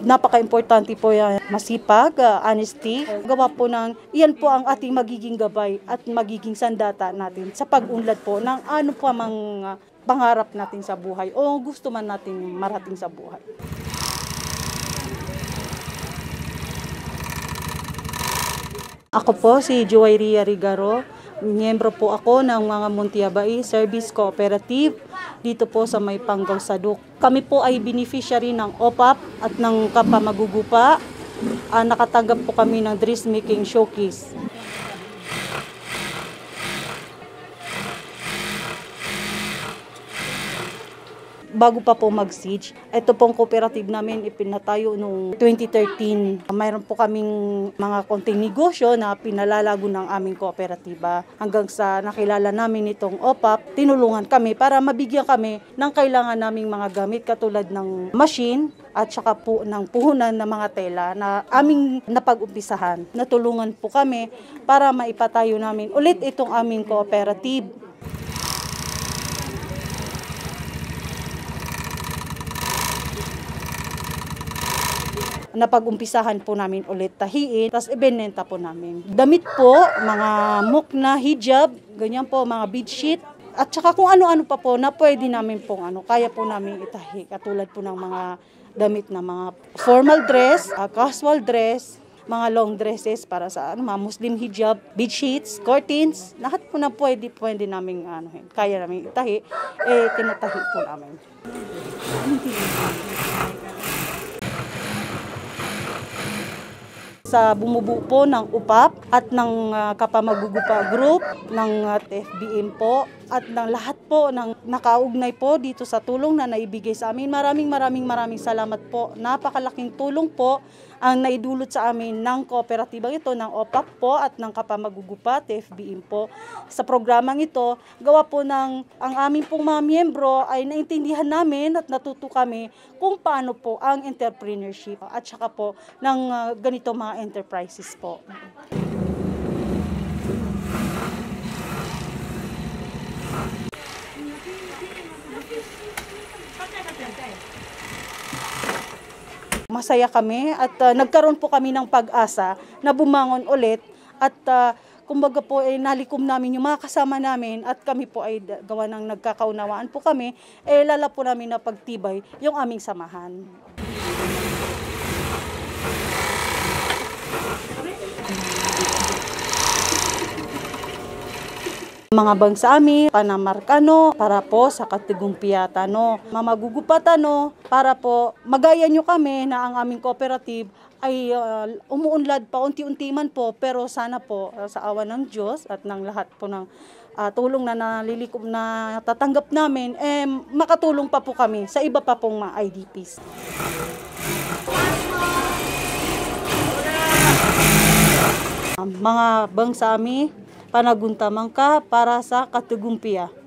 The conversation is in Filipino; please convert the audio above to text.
Napaka-importante po yan. Masipag, uh, honesty. Gawa po ng, yan po ang ating magiging gabay at magiging sandata natin sa pag-unlad po ng ano pa mang uh, pangarap natin sa buhay o gusto man natin marating sa buhay. Ako po si Joy Rigaro. Miyembro po ako ng mga Muntiabai Service Cooperative dito po sa May Panggaw Saduk. Kami po ay beneficiary ng OPAP at ng Kapamagugupa. Uh, nakatanggap po kami ng dress making showcase. bago pa po mag-siege. Ito pong cooperative namin ipinatayo noong 2013. Mayroon po kaming mga konting negosyo na pinalalago ng aming kooperatiba. Hanggang sa nakilala namin itong OPAP, tinulungan kami para mabigyan kami ng kailangan naming mga gamit katulad ng machine at saka po ng puhunan ng mga tela na aming napag-umpisahan. Natulungan po kami para maipatayo namin ulit itong aming cooperative na pag umpisahan po namin ulit tahiin, tapos ibinenta po namin. Damit po, mga mukna, hijab, ganyan po, mga bedsheet, at saka kung ano-ano pa po na pwede namin pong ano, kaya po namin itahi. Katulad po ng mga damit na mga formal dress, uh, casual dress, mga long dresses para sa ano, mga Muslim hijab, bedsheets, curtains, lahat po na pwede, pwede namin ano, kaya namin itahi, eh, tinatahi po namin. sa bumubuo po ng UPAP at ng uh, ah, Kapamagugupa Group ng uh, ah, FBM po at ng lahat po ng nakaugnay po dito sa tulong na naibigay sa amin. Maraming maraming maraming salamat po. Napakalaking tulong po ang naidulot sa amin ng kooperatibang ito, ng OPAP po at ng kapamagugupat, TFBIM po. Sa programang ito, gawa po ng ang aming pong mga miyembro ay naintindihan namin at natuto kami kung paano po ang entrepreneurship at saka po ng ah, ganito mga enterprises po. masaya kami at uh, nagkaroon po kami ng pag-asa na bumangon ulit at uh, kumbaga po ay eh, nalikom namin yung mga kasama namin at kami po ay gawa ng nagkakaunawaan po kami, eh lala po namin na pagtibay yung aming samahan. Mga ami, panamarkano, para po sa katigumpiatano, mamagugupatano, para po magaya nyo kami na ang aming cooperative ay uh, umuunlad pa unti-unti man po pero sana po uh, sa awa ng Diyos at ng lahat po ng uh, tulong na nalilikom na tatanggap namin eh makatulong pa po kami sa iba pa pong mga IDPs. Mga mga bangsami, panagunta ka para sa katugumpiya.